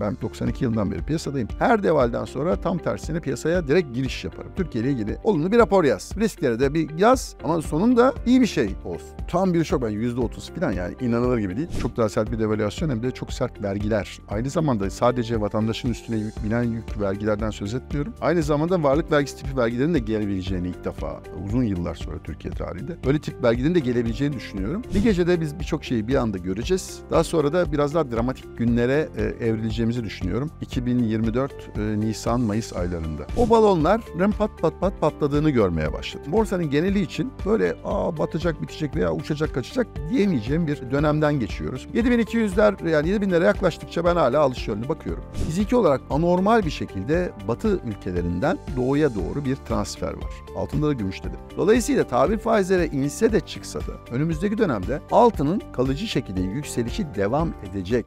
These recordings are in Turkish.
Ben 92 yılından beri piyasadayım. Her devalden sonra tam tersini piyasaya direkt giriş yaparım. Türkiye ile ilgili olumlu bir rapor yaz. Risklere de bir yaz ama sonunda iyi bir şey olsun. Tam bir şok ben %30 falan yani inanılır gibi değil. Çok daha sert bir devalüasyon hem de çok sert vergiler. Aynı zamanda sadece vatandaşın üstüne yük, binen yük vergilerden söz etmiyorum. Aynı zamanda varlık vergisi tipi vergilerin de gelebileceğini ilk defa uzun yıllar sonra Türkiye tarihinde. Öyle tip vergilerin de gelebileceğini düşünüyorum. Bir gecede biz birçok şeyi bir anda göreceğiz. Daha sonra da biraz daha dramatik günlere e, evrileceğimiz gideceğimizi düşünüyorum. 2024 e, Nisan-Mayıs aylarında. O balonların pat pat pat patladığını görmeye başladım. Borsanın geneli için böyle aa batacak bitecek veya uçacak kaçacak diyemeyeceğim bir dönemden geçiyoruz. 7200'ler yani 7000'lere yaklaştıkça ben hala alış yönlü bakıyorum. Fiziki olarak anormal bir şekilde batı ülkelerinden doğuya doğru bir transfer var. Altında da gümüş dedim. Dolayısıyla tabir faizlere inse de çıksa da önümüzdeki dönemde altının kalıcı şekilde yükselişi devam edecek.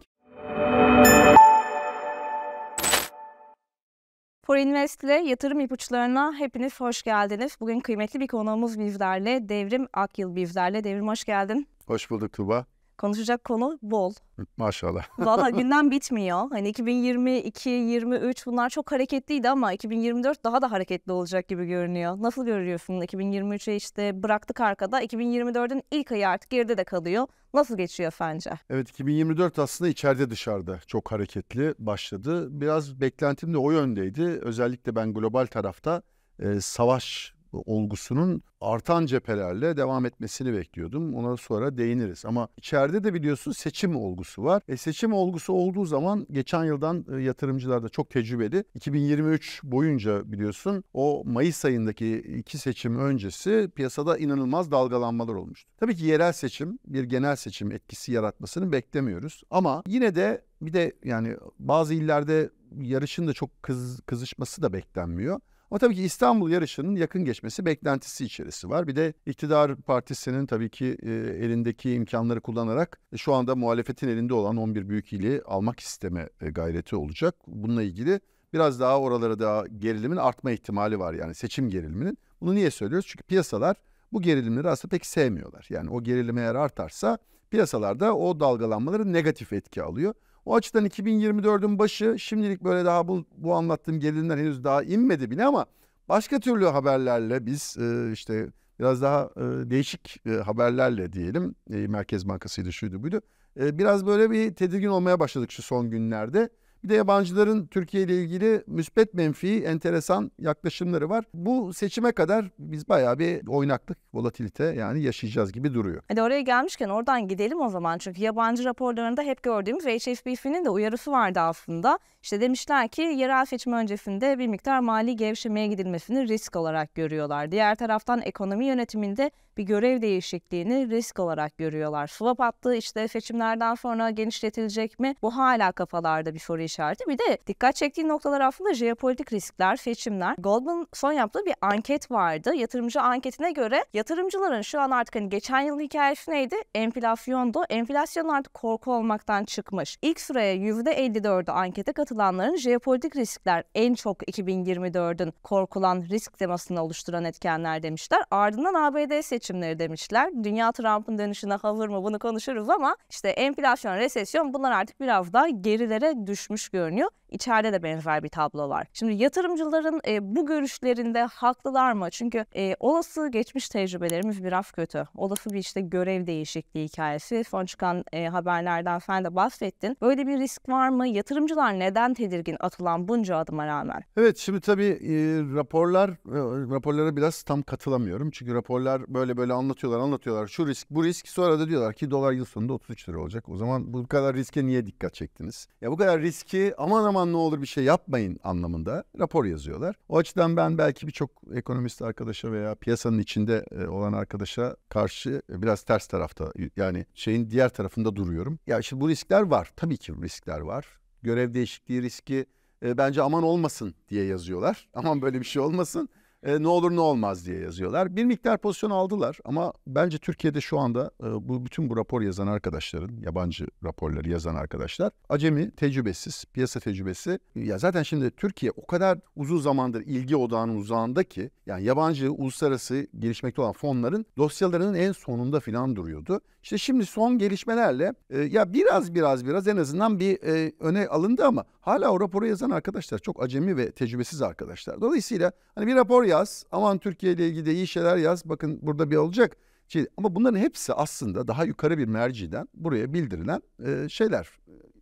For Invest'le yatırım ipuçlarına hepiniz hoş geldiniz. Bugün kıymetli bir konuğumuz bizlerle Devrim Akyıl bizlerle. Devrim hoş geldin. Hoş bulduk Tuba. Konuşacak konu bol. Maşallah. Valla gündem bitmiyor. Hani 2022, 23 bunlar çok hareketliydi ama 2024 daha da hareketli olacak gibi görünüyor. Nasıl görüyorsun? 2023'e işte bıraktık arkada. 2024'ün ilk ayı artık geride de kalıyor. Nasıl geçiyor sence? Evet 2024 aslında içeride dışarıda çok hareketli başladı. Biraz beklentim de o yöndeydi. Özellikle ben global tarafta e, savaş olgusunun artan cephelerle devam etmesini bekliyordum. Ona sonra değiniriz. Ama içeride de biliyorsun seçim olgusu var. E seçim olgusu olduğu zaman geçen yıldan e, yatırımcılar da çok tecrübeli. 2023 boyunca biliyorsun o Mayıs ayındaki iki seçim öncesi piyasada inanılmaz dalgalanmalar olmuştu. Tabii ki yerel seçim bir genel seçim etkisi yaratmasını beklemiyoruz. Ama yine de bir de yani bazı illerde yarışın da çok kız, kızışması da beklenmiyor. Ama tabii ki İstanbul yarışının yakın geçmesi beklentisi içerisi var. Bir de iktidar partisinin tabii ki e, elindeki imkanları kullanarak e, şu anda muhalefetin elinde olan 11 büyük ili almak isteme e, gayreti olacak. Bununla ilgili biraz daha oralara da gerilimin artma ihtimali var yani seçim geriliminin. Bunu niye söylüyoruz? Çünkü piyasalar bu gerilimleri aslında pek sevmiyorlar. Yani o gerilim eğer artarsa piyasalarda o dalgalanmaları negatif etki alıyor. O açıdan 2024'ün başı şimdilik böyle daha bu, bu anlattığım gelirinden henüz daha inmedi bile ama başka türlü haberlerle biz e, işte biraz daha e, değişik e, haberlerle diyelim e, Merkez Bankası'ydı şuydu buydu e, biraz böyle bir tedirgin olmaya başladık şu son günlerde. Bir de yabancıların Türkiye ile ilgili müspet menfi enteresan yaklaşımları var. Bu seçime kadar biz bayağı bir oynaklık, volatilite yani yaşayacağız gibi duruyor. Hadi e oraya gelmişken oradan gidelim o zaman. Çünkü yabancı raporlarında hep gördüğümüz HFBF'nin de uyarısı vardı aslında. İşte demişler ki yerel seçim öncesinde bir miktar mali gevşemeye gidilmesini risk olarak görüyorlar. Diğer taraftan ekonomi yönetiminde bir görev değişikliğini risk olarak görüyorlar. Swap attı işte seçimlerden sonra genişletilecek mi? Bu hala kafalarda bir soru işareti. Bir de dikkat çektiği noktalar aslında jeopolitik riskler, seçimler. Goldman son yaptığı bir anket vardı. Yatırımcı anketine göre yatırımcıların şu an artık hani geçen yıl hikayesi neydi? Enflasyondu. Enflasyon artık korku olmaktan çıkmış. İlk sıraya %54'ü ankete katılmış atılanların jeopolitik riskler en çok 2024'ün korkulan risk temasını oluşturan etkenler demişler. Ardından ABD seçimleri demişler. Dünya Trump'ın dönüşüne hazır mı bunu konuşuruz ama işte enflasyon, resesyon bunlar artık biraz daha gerilere düşmüş görünüyor. İçeride de benzer bir tablo var. Şimdi yatırımcıların e, bu görüşlerinde haklılar mı? Çünkü e, olası geçmiş tecrübelerimiz biraz kötü. Olası bir işte görev değişikliği hikayesi. Son çıkan e, haberlerden sen de bahsettin. Böyle bir risk var mı? Yatırımcılar neden tedirgin atılan bunca adıma rağmen? Evet şimdi tabii e, raporlar, e, raporlara biraz tam katılamıyorum. Çünkü raporlar böyle böyle anlatıyorlar anlatıyorlar. Şu risk bu risk sonra da diyorlar ki dolar yıl sonunda 33 lira olacak. O zaman bu kadar riske niye dikkat çektiniz? Ya bu kadar riski aman aman aman ne olur bir şey yapmayın anlamında rapor yazıyorlar. O açıdan ben belki birçok ekonomist arkadaşa veya piyasanın içinde e, olan arkadaşa karşı biraz ters tarafta yani şeyin diğer tarafında duruyorum. Ya şimdi bu riskler var. Tabii ki riskler var. Görev değişikliği riski e, bence aman olmasın diye yazıyorlar. Aman böyle bir şey olmasın e, ne olur ne olmaz diye yazıyorlar. Bir miktar pozisyon aldılar ama bence Türkiye'de şu anda e, bu bütün bu rapor yazan arkadaşların, yabancı raporları yazan arkadaşlar acemi, tecrübesiz, piyasa tecrübesi. Ya zaten şimdi Türkiye o kadar uzun zamandır ilgi odağının uzağında ki yani yabancı uluslararası gelişmekte olan fonların dosyalarının en sonunda filan duruyordu. İşte şimdi son gelişmelerle e, ya biraz biraz biraz en azından bir e, öne alındı ama Hala o raporu yazan arkadaşlar çok acemi ve tecrübesiz arkadaşlar. Dolayısıyla hani bir rapor yaz, aman Türkiye ile ilgili de iyi şeyler yaz, bakın burada bir olacak. Şey, ama bunların hepsi aslında daha yukarı bir merciden buraya bildirilen e, şeyler.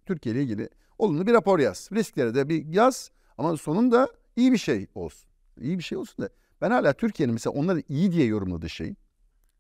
Türkiye ile ilgili olumlu bir rapor yaz. riskleri de bir yaz ama sonunda iyi bir şey olsun. İyi bir şey olsun da ben hala Türkiye'nin mesela onları iyi diye yorumladığı şey,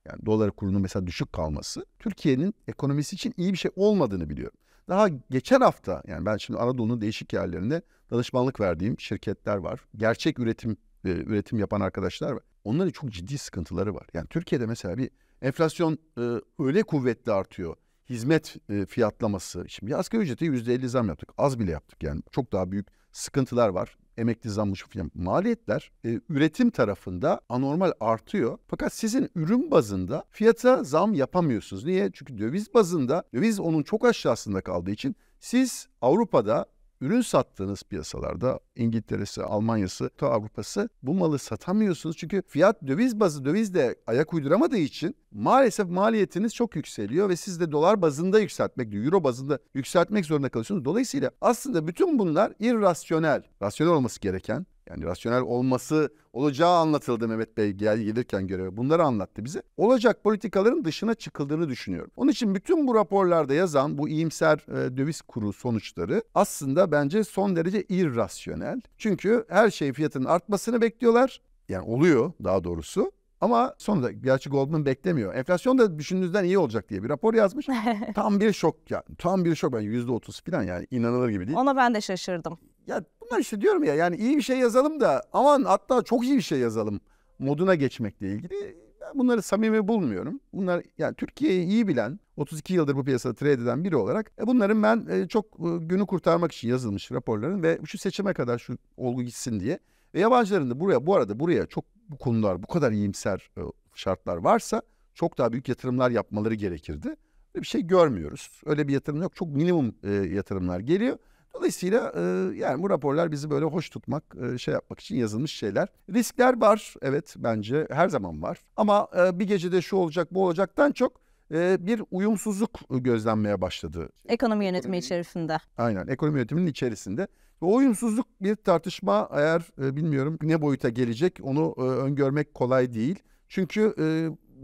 yani dolar kurunun mesela düşük kalması Türkiye'nin ekonomisi için iyi bir şey olmadığını biliyorum. Daha geçen hafta yani ben şimdi Anadolu'nun değişik yerlerinde danışmanlık verdiğim şirketler var. Gerçek üretim e, üretim yapan arkadaşlar var. Onların çok ciddi sıkıntıları var. Yani Türkiye'de mesela bir enflasyon e, öyle kuvvetli artıyor. Hizmet e, fiyatlaması. Şimdi asgari ücreti yüzde elli zam yaptık. Az bile yaptık yani. Çok daha büyük sıkıntılar var. Emekli zammı şu falan. Maliyetler e, üretim tarafında anormal artıyor. Fakat sizin ürün bazında fiyata zam yapamıyorsunuz. Niye? Çünkü döviz bazında döviz onun çok aşağısında kaldığı için siz Avrupa'da ürün sattığınız piyasalarda İngiltere'si, Almanya'sı, Doğu Avrupa'sı bu malı satamıyorsunuz. Çünkü fiyat döviz bazı döviz ayak uyduramadığı için maalesef maliyetiniz çok yükseliyor ve siz de dolar bazında yükseltmek, euro bazında yükseltmek zorunda kalıyorsunuz. Dolayısıyla aslında bütün bunlar irrasyonel, rasyonel olması gereken yani rasyonel olması olacağı anlatıldı Mehmet Bey gel gelirken göreve. Bunları anlattı bize. Olacak politikaların dışına çıkıldığını düşünüyorum. Onun için bütün bu raporlarda yazan bu iyimser e, döviz kuru sonuçları aslında bence son derece irrasyonel. Çünkü her şey fiyatının artmasını bekliyorlar. Yani oluyor daha doğrusu. Ama sonunda gerçi Goldman beklemiyor. Enflasyon da düşündüğünüzden iyi olacak diye bir rapor yazmış. tam bir şok ya. Tam bir şok. Ben yani %30 falan yani inanılır gibi değil. Ona ben de şaşırdım. Ya bunlar işte diyorum ya yani iyi bir şey yazalım da aman hatta çok iyi bir şey yazalım moduna geçmekle ilgili ben bunları samimi bulmuyorum. Bunlar yani Türkiye'yi iyi bilen 32 yıldır bu piyasada trade eden biri olarak e, bunların ben e, çok e, günü kurtarmak için yazılmış raporların ve şu seçime kadar şu olgu gitsin diye ve yabancıların da buraya bu arada buraya çok bu konular bu kadar iyimser şartlar varsa çok daha büyük yatırımlar yapmaları gerekirdi. bir şey görmüyoruz. Öyle bir yatırım yok. Çok minimum e, yatırımlar geliyor. Dolayısıyla e, yani bu raporlar bizi böyle hoş tutmak, e, şey yapmak için yazılmış şeyler. Riskler var evet bence her zaman var. Ama e, bir gecede şu olacak bu olacaktan çok e, bir uyumsuzluk gözlenmeye başladı. Ekonomi yönetimi içerisinde. Aynen ekonomi yönetiminin içerisinde. O uyumsuzluk bir tartışma eğer e, bilmiyorum ne boyuta gelecek onu e, öngörmek kolay değil. Çünkü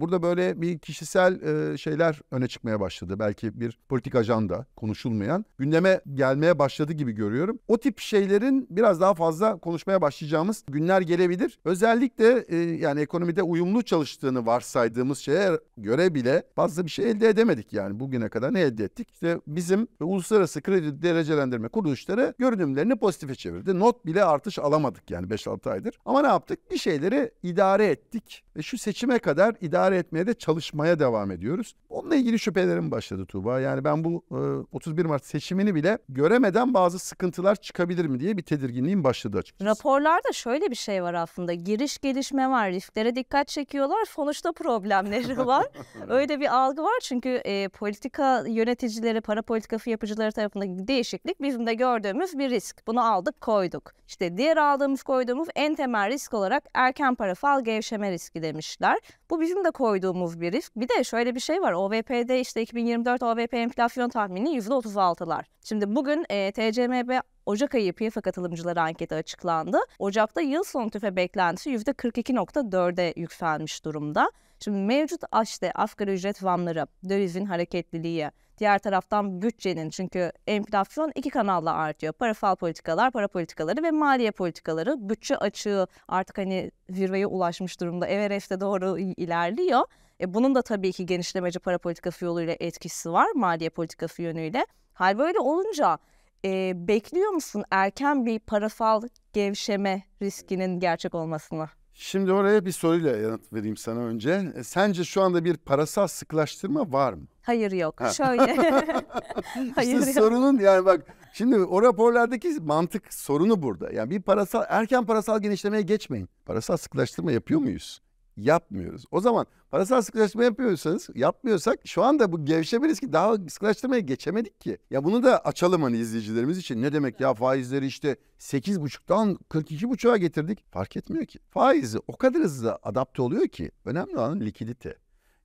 burada böyle bir kişisel e, şeyler öne çıkmaya başladı. Belki bir politik ajanda konuşulmayan gündeme gelmeye başladı gibi görüyorum. O tip şeylerin biraz daha fazla konuşmaya başlayacağımız günler gelebilir. Özellikle e, yani ekonomide uyumlu çalıştığını varsaydığımız şeye göre bile fazla bir şey elde edemedik yani bugüne kadar ne elde ettik? İşte bizim uluslararası kredi derecelendirme kuruluşları görünümlerini pozitife çevirdi. Not bile artış alamadık yani 5-6 aydır. Ama ne yaptık? Bir şeyleri idare ettik. Ve şu seçime kadar idare istişare etmeye de çalışmaya devam ediyoruz. Onunla ilgili şüphelerim başladı Tuğba. Yani ben bu e, 31 Mart seçimini bile göremeden bazı sıkıntılar çıkabilir mi diye bir tedirginliğim başladı açıkçası. Raporlarda şöyle bir şey var aslında. Giriş gelişme var. Riftlere dikkat çekiyorlar. Sonuçta problemleri var. Öyle bir algı var çünkü e, politika yöneticileri, para politikası yapıcıları tarafındaki değişiklik bizim de gördüğümüz bir risk. Bunu aldık koyduk. İşte diğer aldığımız koyduğumuz en temel risk olarak erken para fal gevşeme riski demişler. Bu bizim de koyduğumuz bir risk. Bir de şöyle bir şey var. OVP'de işte 2024 OVP enflasyon tahmini %36'lar. Şimdi bugün e, TCMB Ocak ayı piyasa katılımcıları anketi açıklandı. Ocak'ta yıl sonu tüfe beklentisi %42.4'e yükselmiş durumda. Şimdi mevcut işte asgari ücret zamları, dövizin hareketliliği, Diğer taraftan bütçenin çünkü enflasyon iki kanalla artıyor. Parasal politikalar, para politikaları ve maliye politikaları. Bütçe açığı artık hani zirveye ulaşmış durumda. Everest'e doğru ilerliyor. E bunun da tabii ki genişlemeci para politikası yoluyla etkisi var maliye politikası yönüyle. Hal böyle olunca e, bekliyor musun erken bir parasal gevşeme riskinin gerçek olmasını? Şimdi oraya bir soruyla yanıt vereyim sana önce. E, sence şu anda bir parasal sıklaştırma var mı? Hayır yok. Ha. Şöyle. Hayır işte yok. sorunun yani bak şimdi o raporlardaki mantık sorunu burada. Yani bir parasal erken parasal genişlemeye geçmeyin. Parasal sıklaştırma yapıyor muyuz? yapmıyoruz. O zaman parasal sıkılaştırma yapıyorsanız, yapmıyorsak şu anda bu gevşeme ki daha sıkılaştırmaya geçemedik ki. Ya bunu da açalım hani izleyicilerimiz için. Ne demek ya faizleri işte 8,5'tan 42,5'a getirdik. Fark etmiyor ki. Faizi o kadar hızlı adapte oluyor ki önemli olan likidite.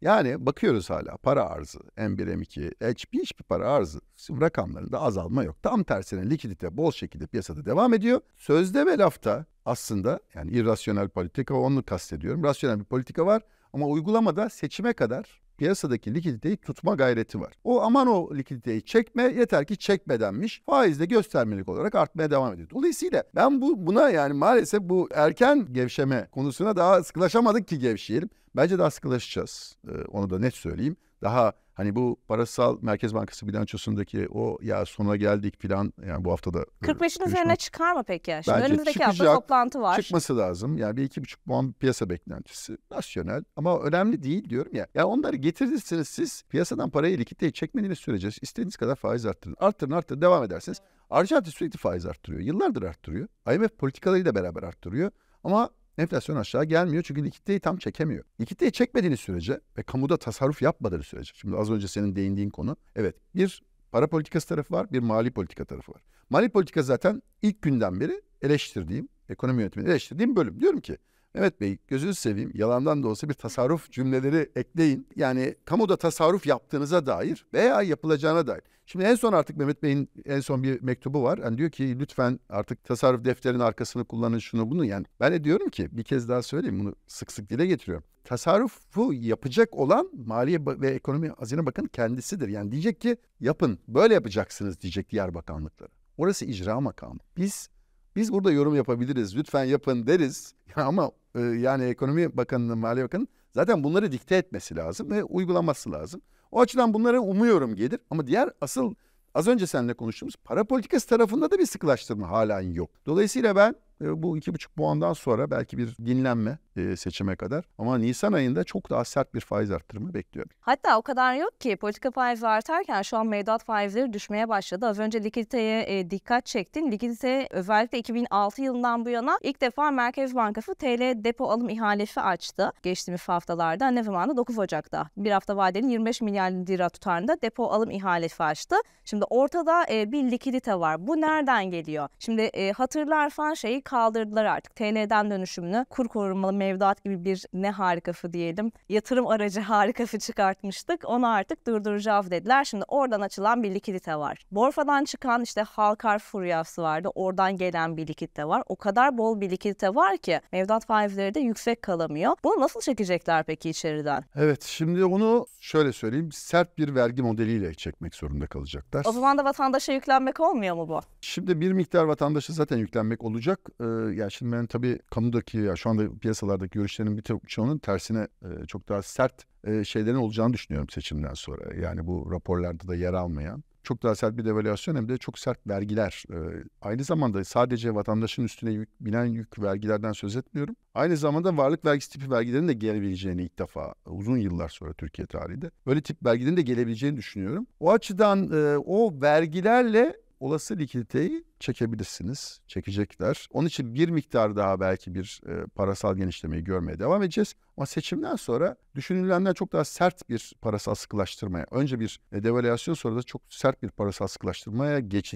Yani bakıyoruz hala para arzı M1, M2, HP hiçbir para arzı rakamlarında azalma yok. Tam tersine likidite bol şekilde piyasada devam ediyor. Sözde ve lafta aslında yani irrasyonel politika onu kastediyorum. Rasyonel bir politika var ama uygulamada seçime kadar piyasadaki likiditeyi tutma gayreti var. O aman o likiditeyi çekme yeter ki çekme denmiş. Faiz de göstermelik olarak artmaya devam ediyor. Dolayısıyla ben bu buna yani maalesef bu erken gevşeme konusuna daha sıkılaşamadık ki gevşeyelim. Bence daha sıkılaşacağız. Ee, onu da net söyleyeyim daha hani bu parasal Merkez Bankası bilançosundaki o ya sonuna geldik plan yani bu hafta da 45'in üzerine çıkar mı peki ya? Şimdi Bence önümüzdeki çıkacak, hafta toplantı var. Çıkması lazım. Yani bir iki buçuk puan piyasa beklentisi nasyonel ama önemli değil diyorum ya. Ya onları getirdiyseniz siz piyasadan parayı likiditeyi çekmediğiniz sürece istediğiniz kadar faiz arttırın. Arttırın arttırın devam edersiniz. Arjantin sürekli faiz arttırıyor. Yıllardır arttırıyor. IMF politikalarıyla beraber arttırıyor. Ama enflasyon aşağı gelmiyor çünkü likiditeyi tam çekemiyor. Likiditeyi çekmediğiniz sürece ve kamuda tasarruf yapmadığı sürece, şimdi az önce senin değindiğin konu, evet bir para politikası tarafı var, bir mali politika tarafı var. Mali politika zaten ilk günden beri eleştirdiğim, ekonomi yönetimini eleştirdiğim bölüm. Diyorum ki Mehmet Bey gözünüzü seveyim yalandan da olsa bir tasarruf cümleleri ekleyin. Yani kamuda tasarruf yaptığınıza dair veya yapılacağına dair. Şimdi en son artık Mehmet Bey'in en son bir mektubu var. Yani diyor ki lütfen artık tasarruf defterinin arkasını kullanın şunu bunu. Yani ben de diyorum ki bir kez daha söyleyeyim bunu sık sık dile getiriyorum. Tasarrufu yapacak olan Maliye ve Ekonomi Hazine Bakanı kendisidir. Yani diyecek ki yapın böyle yapacaksınız diyecek diğer bakanlıklara. Orası icra makamı. Biz biz burada yorum yapabiliriz lütfen yapın deriz. Ama e, yani Ekonomi Bakanı'nın Maliye Bakanı'nın zaten bunları dikte etmesi lazım ve uygulaması lazım. O açıdan bunlara umuyorum gelir ama diğer asıl az önce seninle konuştuğumuz para politikası tarafında da bir sıkılaştırma hala yok. Dolayısıyla ben e, bu iki buçuk puandan sonra belki bir dinlenme e, seçime kadar. Ama Nisan ayında çok daha sert bir faiz arttırımı bekliyorum. Hatta o kadar yok ki politika faizi artarken şu an mevduat faizleri düşmeye başladı. Az önce likiditeye e, dikkat çektin. Likidite özellikle 2006 yılından bu yana ilk defa Merkez Bankası TL depo alım ihalesi açtı. Geçtiğimiz haftalarda ne zaman da 9 Ocak'ta. Bir hafta vadenin 25 milyar lira tutarında depo alım ihalesi açtı. Şimdi ortada bir likidite var. Bu nereden geliyor? Şimdi hatırlarsan şeyi kaldırdılar artık. TL'den dönüşümünü kur korumalı mevduat gibi bir ne harikası diyelim. Yatırım aracı harikası çıkartmıştık. Onu artık durduracağız dediler. Şimdi oradan açılan bir likidite var. Borfa'dan çıkan işte halkar furyası vardı. Oradan gelen bir likidite var. O kadar bol bir likidite var ki mevduat faizleri de yüksek kalamıyor. Bunu nasıl çekecekler peki içeriden? Evet şimdi onu şöyle söyleyeyim. Sert bir vergi modeliyle çekmek zorunda kalacaklar. O zaman da vatandaşa yüklenmek olmuyor mu bu? Şimdi bir miktar vatandaşa zaten yüklenmek olacak e, ya şimdi ben tabii kamudaki ya şu anda piyasalardaki görüşlerin bir çoğunun tersine e, çok daha sert e, şeylerin olacağını düşünüyorum seçimden sonra. Yani bu raporlarda da yer almayan çok daha sert bir devalüasyon hem de çok sert vergiler. Ee, aynı zamanda sadece vatandaşın üstüne yük, binen yük vergilerden söz etmiyorum. Aynı zamanda varlık vergisi tipi vergilerin de gelebileceğini ilk defa e, uzun yıllar sonra Türkiye tarihinde böyle tip vergilerin de gelebileceğini düşünüyorum. O açıdan e, o vergilerle olası likiditeyi çekebilirsiniz. Çekecekler. Onun için bir miktar daha belki bir e, parasal genişlemeyi görmeye devam edeceğiz. Ama seçimden sonra düşünülenden çok daha sert bir parasal sıkılaştırmaya, önce bir e, devalüasyon sonra da çok sert bir parasal sıkılaştırmaya geç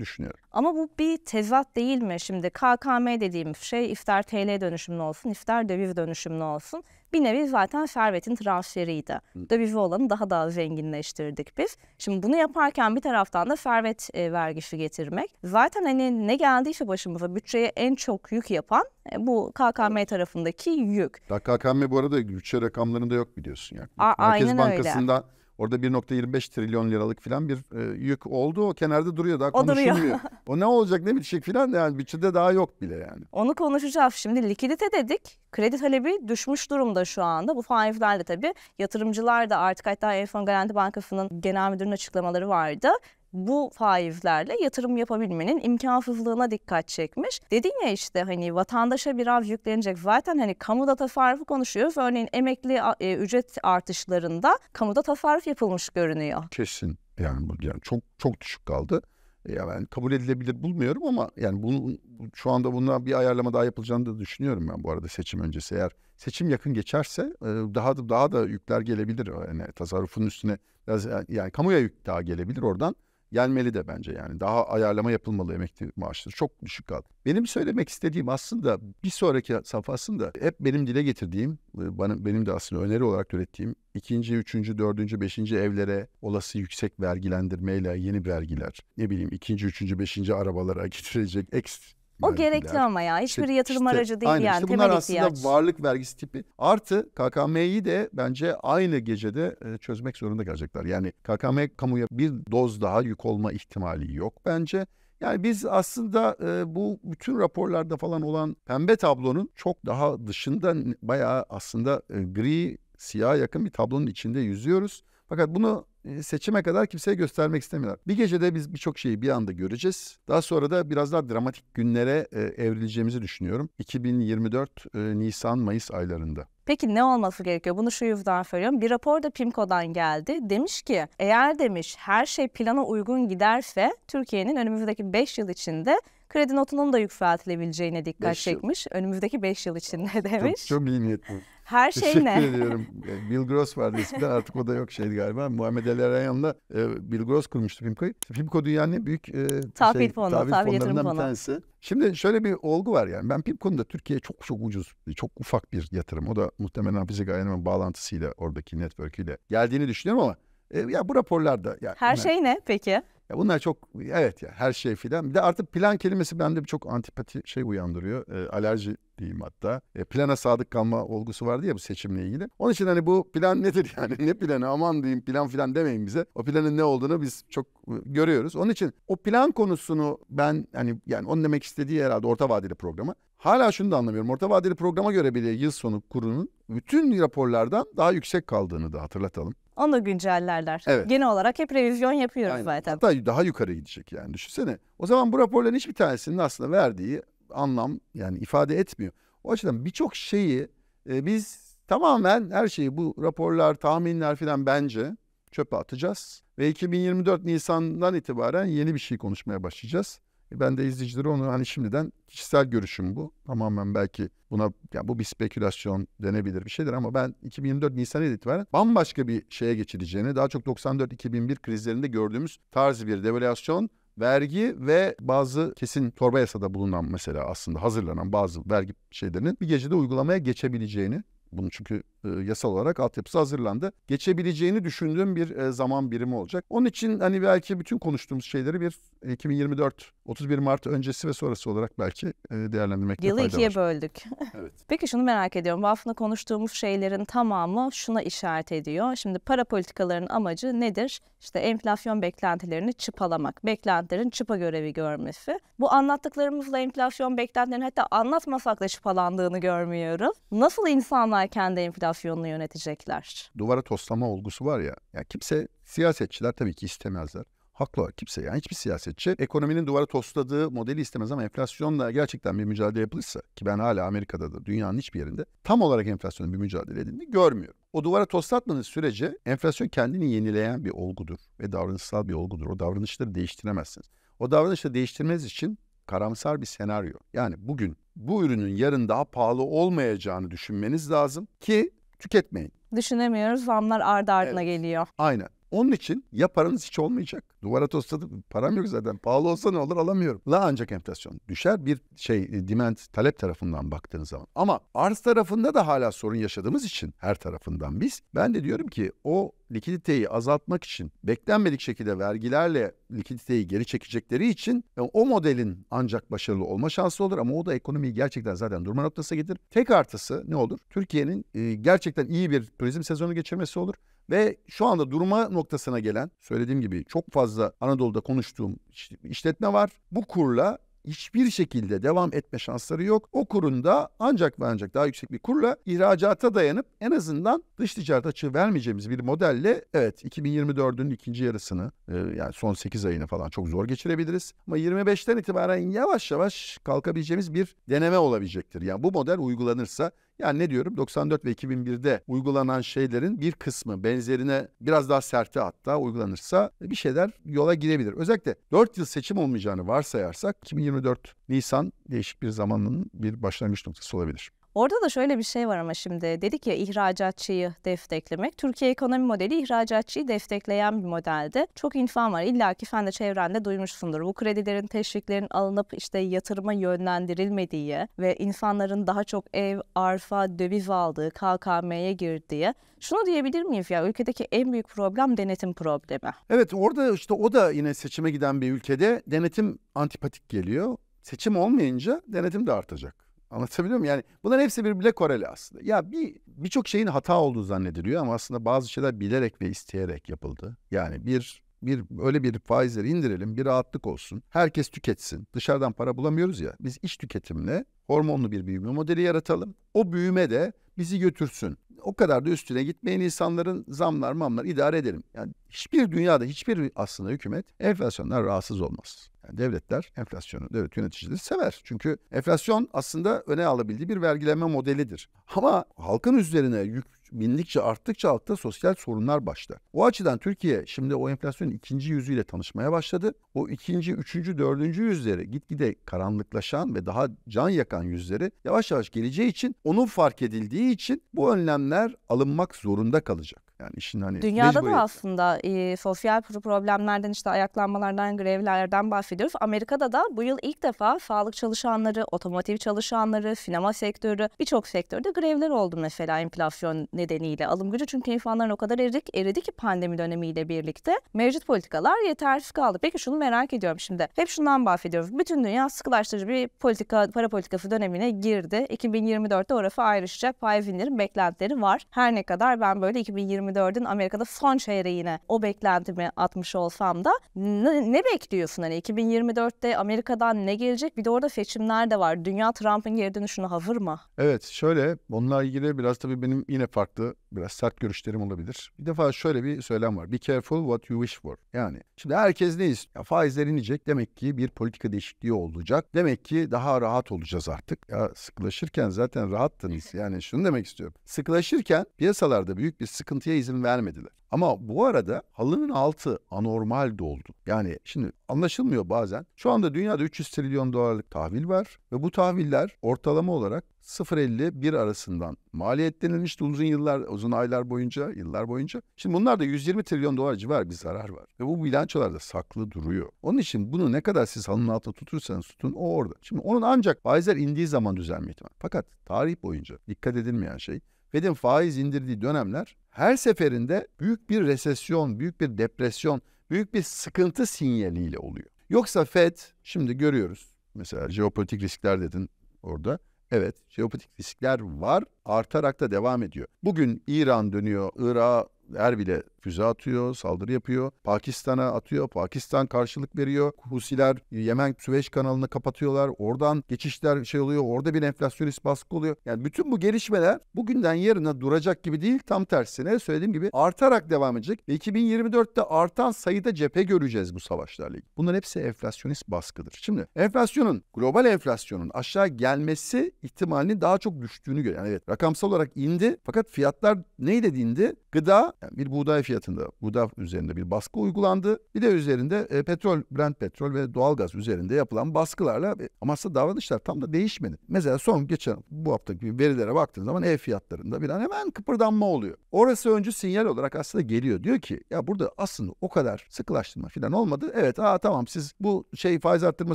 düşünüyorum. Ama bu bir tezat değil mi şimdi? KKM dediğim şey iftar TL dönüşümlü olsun, iftar döviz dönüşümlü olsun bir nevi zaten şerbetin transferiydi. Dövizi olanı daha da zenginleştirdik biz. Şimdi bunu yaparken bir taraftan da servet e, vergisi getirmek. Zaten hani ne geldiyse başımıza bütçeye en çok yük yapan e, bu KKM tarafındaki yük. KKM bu arada bütçe rakamlarında yok biliyorsun yani. A- Merkez aynen Bankası'nda öyle Orada 1.25 trilyon liralık falan bir e, yük oldu. O kenarda duruyor daha konuşulmuyor. o ne olacak ne bitecek falan yani bütçede daha yok bile yani. Onu konuşacağız şimdi. Likidite dedik. Kredi talebi düşmüş durumda şu anda. Bu faizlerle tabii yatırımcılar da artık hatta en son Garanti Bankası'nın genel müdürünün açıklamaları vardı bu faizlerle yatırım yapabilmenin imkansızlığına dikkat çekmiş. Dedin ya işte hani vatandaşa biraz yüklenecek. Zaten hani kamuda tasarrufu konuşuyoruz. Örneğin emekli e, ücret artışlarında kamuda tasarruf yapılmış görünüyor. Kesin. Yani, yani çok çok düşük kaldı. E, ya ben kabul edilebilir bulmuyorum ama yani bunu şu anda buna bir ayarlama daha yapılacağını da düşünüyorum ben bu arada seçim öncesi eğer seçim yakın geçerse e, daha da daha da yükler gelebilir yani tasarrufun üstüne biraz yani kamuya yük daha gelebilir oradan gelmeli de bence yani. Daha ayarlama yapılmalı emekli maaşları. Çok düşük kaldı. Benim söylemek istediğim aslında bir sonraki safhasında hep benim dile getirdiğim, e, bana, benim de aslında öneri olarak ürettiğim ikinci, üçüncü, dördüncü, beşinci evlere olası yüksek vergilendirmeyle yeni vergiler, ne bileyim ikinci, üçüncü, beşinci arabalara getirecek ekstra o gerekli ama ya. Hiçbir işte, yatırım işte, aracı değil aynen. yani. İşte temel bunlar ihtiyaç. aslında varlık vergisi tipi. Artı KKM'yi de bence aynı gecede e, çözmek zorunda kalacaklar. Yani KKM kamuya bir doz daha yük olma ihtimali yok bence. Yani biz aslında e, bu bütün raporlarda falan olan pembe tablonun çok daha dışında bayağı aslında e, gri, siyah yakın bir tablonun içinde yüzüyoruz. Fakat bunu e, seçime kadar kimseye göstermek istemiyorlar. Bir gecede biz birçok şeyi bir anda göreceğiz. Daha sonra da biraz daha dramatik günlere e, evrileceğimizi düşünüyorum. 2024 e, Nisan-Mayıs aylarında. Peki ne olması gerekiyor? Bunu şu yüzden söylüyorum. Bir rapor da PIMCO'dan geldi. Demiş ki eğer demiş her şey plana uygun giderse Türkiye'nin önümüzdeki 5 yıl içinde kredi notunun da yükseltilebileceğine dikkat beş çekmiş. Yıl. Önümüzdeki 5 yıl içinde demiş. Çok, çok iyi niyetli. Her şey Teşekkür ne? Teşekkür ediyorum. E, Bill Gross vardı eskiden artık o da yok şeydi galiba. Muhammed Ali Arayan'la e, Bill Gross kurmuştu Pimco'yu. Pimco dünyanın en büyük e, tahvil, şey, fonu, tahvil, tahvil fonlarından bir tanesi. Şimdi şöyle bir olgu var yani. Ben Pimco'nun da Türkiye'ye çok çok ucuz, e, çok ufak bir yatırım. O da muhtemelen Hafize Gayenem'in bağlantısıyla, oradaki network'üyle geldiğini düşünüyorum ama e, ya bu raporlarda... Ya, Her hemen, şey ne peki? Ya bunlar çok evet ya her şey filan. Bir de artık plan kelimesi bende çok antipati şey uyandırıyor. E, alerji diyeyim hatta. E, plana sadık kalma olgusu vardı ya bu seçimle ilgili. Onun için hani bu plan nedir yani? Ne planı? Aman diyeyim plan filan demeyin bize. O planın ne olduğunu biz çok ıı, görüyoruz. Onun için o plan konusunu ben hani yani onun demek istediği herhalde orta vadeli programı. Hala şunu da anlamıyorum. Orta vadeli programa göre bile yıl sonu kurunun bütün raporlardan daha yüksek kaldığını da hatırlatalım. Onu da güncellerler. Evet. Genel olarak hep revizyon yapıyoruz Aynen. zaten. Hatta daha yukarı gidecek yani düşünsene. O zaman bu raporların hiçbir tanesinin aslında verdiği anlam yani ifade etmiyor. O açıdan birçok şeyi e, biz tamamen her şeyi bu raporlar, tahminler filan bence çöpe atacağız. Ve 2024 Nisan'dan itibaren yeni bir şey konuşmaya başlayacağız. Ben de izleyicilere onu hani şimdiden kişisel görüşüm bu. Tamamen belki buna ya bu bir spekülasyon denebilir bir şeydir ama ben 2024 Nisan itibaren bambaşka bir şeye geçileceğini daha çok 94-2001 krizlerinde gördüğümüz tarz bir devalüasyon vergi ve bazı kesin torba yasada bulunan mesela aslında hazırlanan bazı vergi şeylerinin bir gecede uygulamaya geçebileceğini bunu çünkü e, yasal olarak altyapısı hazırlandı. Geçebileceğini düşündüğüm bir e, zaman birimi olacak. Onun için hani belki bütün konuştuğumuz şeyleri bir 2024 e, 31 Mart öncesi ve sonrası olarak belki e, değerlendirmekte Yılı fayda var. Yılı ikiye böldük. evet. Peki şunu merak ediyorum. Bu hafta konuştuğumuz şeylerin tamamı şuna işaret ediyor. Şimdi para politikalarının amacı nedir? İşte enflasyon beklentilerini çıpalamak, beklentilerin çıpa görevi görmesi. Bu anlattıklarımızla enflasyon beklentilerini hatta anlatmasak da çıpalandığını görmüyorum. Nasıl insanlar normal kendi enflasyonunu yönetecekler. Duvara toslama olgusu var ya. Yani kimse siyasetçiler tabii ki istemezler. Haklı var kimse yani hiçbir siyasetçi ekonominin duvara tosladığı modeli istemez ama enflasyonla gerçekten bir mücadele yapılırsa ki ben hala Amerika'da da dünyanın hiçbir yerinde tam olarak enflasyonun bir mücadele edildiğini görmüyorum. O duvara toslatmanız sürece enflasyon kendini yenileyen bir olgudur ve davranışsal bir olgudur. O davranışları değiştiremezsiniz. O davranışları değiştirmeniz için karamsar bir senaryo. Yani bugün bu ürünün yarın daha pahalı olmayacağını düşünmeniz lazım ki tüketmeyin. Düşünemiyoruz. Zamlar ardı ardına evet. geliyor. Aynen. Onun için ya paranız hiç olmayacak. Duvara tosladıp param yok zaten. Pahalı olsa ne olur alamıyorum. La ancak enflasyon düşer bir şey e, demand talep tarafından baktığınız zaman. Ama arz tarafında da hala sorun yaşadığımız için her tarafından biz. Ben de diyorum ki o likiditeyi azaltmak için beklenmedik şekilde vergilerle likiditeyi geri çekecekleri için yani e, o modelin ancak başarılı olma şansı olur ama o da ekonomiyi gerçekten zaten durma noktasına getirir. Tek artısı ne olur? Türkiye'nin e, gerçekten iyi bir turizm sezonu geçirmesi olur. Ve şu anda durma noktasına gelen söylediğim gibi çok fazla Anadolu'da konuştuğum işletme var. Bu kurla hiçbir şekilde devam etme şansları yok. O kurunda ancak ve ancak daha yüksek bir kurla ihracata dayanıp en azından dış ticaret açığı vermeyeceğimiz bir modelle evet 2024'ün ikinci yarısını e, yani son 8 ayını falan çok zor geçirebiliriz. Ama 25'ten itibaren yavaş yavaş kalkabileceğimiz bir deneme olabilecektir. Yani bu model uygulanırsa yani ne diyorum? 94 ve 2001'de uygulanan şeylerin bir kısmı benzerine biraz daha serte hatta uygulanırsa bir şeyler yola girebilir. Özellikle 4 yıl seçim olmayacağını varsayarsak 2024 Nisan değişik bir zamanın bir başlangıç noktası olabilir. Orada da şöyle bir şey var ama şimdi dedik ya ihracatçıyı desteklemek. Türkiye ekonomi modeli ihracatçıyı destekleyen bir modelde. Çok infam var. İlla ki sen de çevrende duymuşsundur. Bu kredilerin, teşviklerin alınıp işte yatırıma yönlendirilmediği ve insanların daha çok ev, arfa, döviz aldığı, KKM'ye girdiği. Şunu diyebilir miyim ya ülkedeki en büyük problem denetim problemi. Evet orada işte o da yine seçime giden bir ülkede denetim antipatik geliyor. Seçim olmayınca denetim de artacak. Anlatabiliyor muyum? Yani bunların hepsi birbirine koreli aslında. Ya bir birçok şeyin hata olduğu zannediliyor ama aslında bazı şeyler bilerek ve isteyerek yapıldı. Yani bir bir öyle bir faizleri indirelim, bir rahatlık olsun. Herkes tüketsin. Dışarıdan para bulamıyoruz ya. Biz iç tüketimle hormonlu bir büyüme modeli yaratalım. O büyüme de bizi götürsün o kadar da üstüne gitmeyen insanların zamlar mamlar idare edelim. Yani hiçbir dünyada hiçbir aslında hükümet enflasyondan rahatsız olmaz. Yani devletler enflasyonu, devlet yöneticileri sever. Çünkü enflasyon aslında öne alabildiği bir vergileme modelidir. Ama halkın üzerine yük bindikçe arttıkça altta sosyal sorunlar başlar. O açıdan Türkiye şimdi o enflasyonun ikinci yüzüyle tanışmaya başladı. O ikinci, üçüncü, dördüncü yüzleri gitgide karanlıklaşan ve daha can yakan yüzleri yavaş yavaş geleceği için onun fark edildiği için bu önlemler önlemler alınmak zorunda kalacak. Yani işin hani Dünyada da aslında e, sosyal problemlerden işte ayaklanmalardan, grevlerden bahsediyoruz. Amerika'da da bu yıl ilk defa sağlık çalışanları, otomotiv çalışanları, sinema sektörü birçok sektörde grevler oldu mesela enflasyon nedeniyle. Alım gücü çünkü insanların o kadar erik, eridi ki pandemi dönemiyle birlikte. Mevcut politikalar yetersiz kaldı. Peki şunu merak ediyorum şimdi. Hep şundan bahsediyoruz. Bütün dünya sıkılaştırıcı bir politika, para politikası dönemine girdi. 2024'te orası ayrışacak. Faiz indirim beklentileri var. Her ne kadar ben böyle 2020 2024'ün Amerika'da son çeyreğine o beklentimi atmış olsam da ne, ne bekliyorsun? Hani 2024'te Amerika'dan ne gelecek? Bir de orada seçimler de var. Dünya Trump'ın geri dönüşüne hazır mı? Evet şöyle onunla ilgili biraz tabii benim yine farklı biraz sert görüşlerim olabilir. Bir defa şöyle bir söylem var. Be careful what you wish for. Yani şimdi herkes ne istiyor? Faizler inecek demek ki bir politika değişikliği olacak. Demek ki daha rahat olacağız artık. Ya sıkılaşırken zaten rahattınız. Yani şunu demek istiyorum. Sıkılaşırken piyasalarda büyük bir sıkıntıya izin vermediler. Ama bu arada halının altı anormal doldu. Yani şimdi anlaşılmıyor bazen. Şu anda dünyada 300 trilyon dolarlık tahvil var ve bu tahviller ortalama olarak 0.50-1 arasından maliyetlenilmişti uzun yıllar, uzun aylar boyunca, yıllar boyunca. Şimdi bunlarda 120 trilyon dolar civar bir zarar var. Ve bu bilançolarda saklı duruyor. Onun için bunu ne kadar siz halının altında tutursanız tutun o orada. Şimdi onun ancak faizler indiği zaman düzelme ihtimali. Fakat tarih boyunca dikkat edilmeyen şey Fed'in faiz indirdiği dönemler her seferinde büyük bir resesyon, büyük bir depresyon, büyük bir sıkıntı sinyaliyle oluyor. Yoksa Fed şimdi görüyoruz. Mesela jeopolitik riskler dedin orada. Evet, jeopolitik riskler var, artarak da devam ediyor. Bugün İran dönüyor, Irak Erbil'e füze atıyor, saldırı yapıyor. Pakistan'a atıyor, Pakistan karşılık veriyor. Husiler Yemen Süveyş kanalını kapatıyorlar. Oradan geçişler şey oluyor. Orada bir enflasyonist baskı oluyor. Yani bütün bu gelişmeler bugünden yarına duracak gibi değil. Tam tersine söylediğim gibi artarak devam edecek. Ve 2024'te artan sayıda cephe göreceğiz bu savaşlarla ilgili. Bunların hepsi enflasyonist baskıdır. Şimdi enflasyonun, global enflasyonun aşağı gelmesi ihtimalinin daha çok düştüğünü görüyor. Yani evet rakamsal olarak indi fakat fiyatlar neyle indi? Gıda yani bir buğday fiyatında, buğday üzerinde bir baskı uygulandı. Bir de üzerinde e, petrol, Brent petrol ve doğalgaz üzerinde yapılan baskılarla e, Amasya davranışlar tam da değişmedi. Mesela son geçen bu haftaki verilere baktığın zaman ev fiyatlarında bir an hemen kıpırdanma oluyor. Orası önce sinyal olarak aslında geliyor. Diyor ki ya burada aslında o kadar sıkılaştırma falan olmadı. Evet aa tamam siz bu şey faiz arttırma